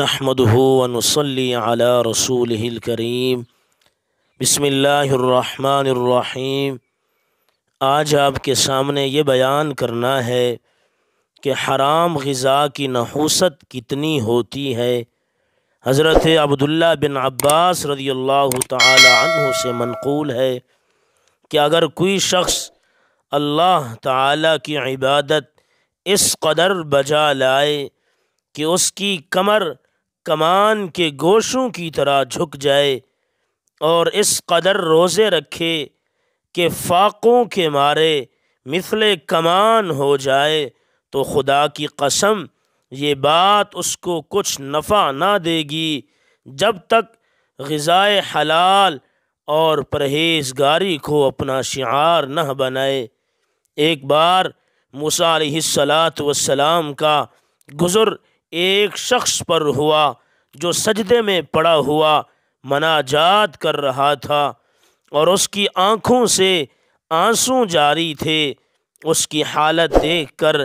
علی رسوله الکریم بسم اللہ الرحمن الرحیم آج آپ کے سامنے یہ بیان کرنا ہے کہ حرام غذا کی نحوست کتنی ہوتی ہے حضرت عبداللہ بن عباس رضی اللہ تعالی عنہ سے منقول ہے کہ اگر کوئی شخص اللہ تعالی کی عبادت اس قدر بجا لائے کہ اس کی کمر کمان کے گوشوں کی طرح جھک جائے اور اس قدر روزے رکھے کہ فاقوں کے مارے مثل کمان ہو جائے تو خدا کی قسم یہ بات اس کو کچھ نفع نہ دے گی جب تک غذائے حلال اور پرہیزگاری کو اپنا شعار نہ بنائے ایک بار علیہ السلاۃ والسلام کا گزر ایک شخص پر ہوا جو سجدے میں پڑا ہوا مناجات کر رہا تھا اور اس کی آنکھوں سے آنسوں جاری تھے اس کی حالت دیکھ کر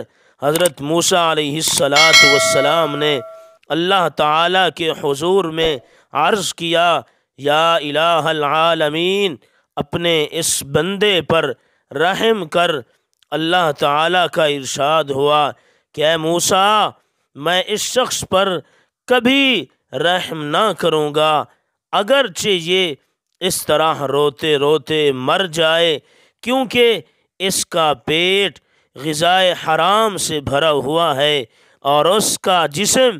حضرت موسیٰ علیہ السلاۃ وسلام نے اللہ تعالیٰ کے حضور میں عرض کیا یا الہ العالمین اپنے اس بندے پر رحم کر اللہ تعالیٰ کا ارشاد ہوا کہ موسیٰ میں اس شخص پر کبھی رحم نہ کروں گا اگرچہ یہ اس طرح روتے روتے مر جائے کیونکہ اس کا پیٹ غذائے حرام سے بھرا ہوا ہے اور اس کا جسم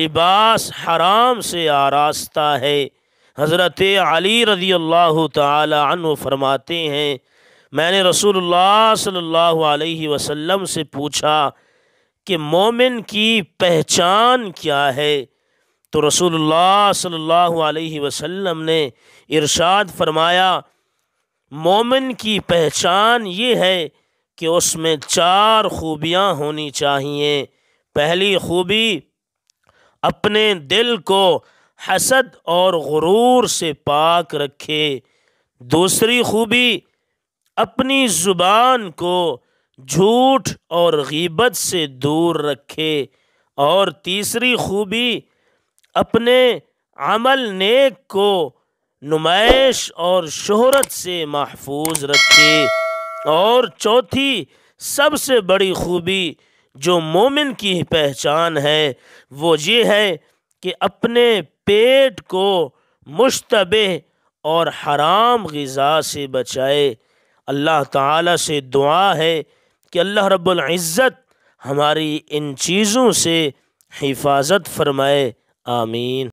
لباس حرام سے آراستہ ہے حضرت علی رضی اللہ تعالی عنہ فرماتے ہیں میں نے رسول اللہ صلی اللہ علیہ وسلم سے پوچھا کہ مومن کی پہچان کیا ہے تو رسول اللہ صلی اللہ علیہ وسلم نے ارشاد فرمایا مومن کی پہچان یہ ہے کہ اس میں چار خوبیاں ہونی چاہیے پہلی خوبی اپنے دل کو حسد اور غرور سے پاک رکھے دوسری خوبی اپنی زبان کو جھوٹ اور غیبت سے دور رکھے اور تیسری خوبی اپنے عمل نیک کو نمائش اور شہرت سے محفوظ رکھے اور چوتھی سب سے بڑی خوبی جو مومن کی پہچان ہے وہ یہ ہے کہ اپنے پیٹ کو مشتبہ اور حرام غذا سے بچائے اللہ تعالیٰ سے دعا ہے کہ اللہ رب العزت ہماری ان چیزوں سے حفاظت فرمائے آمین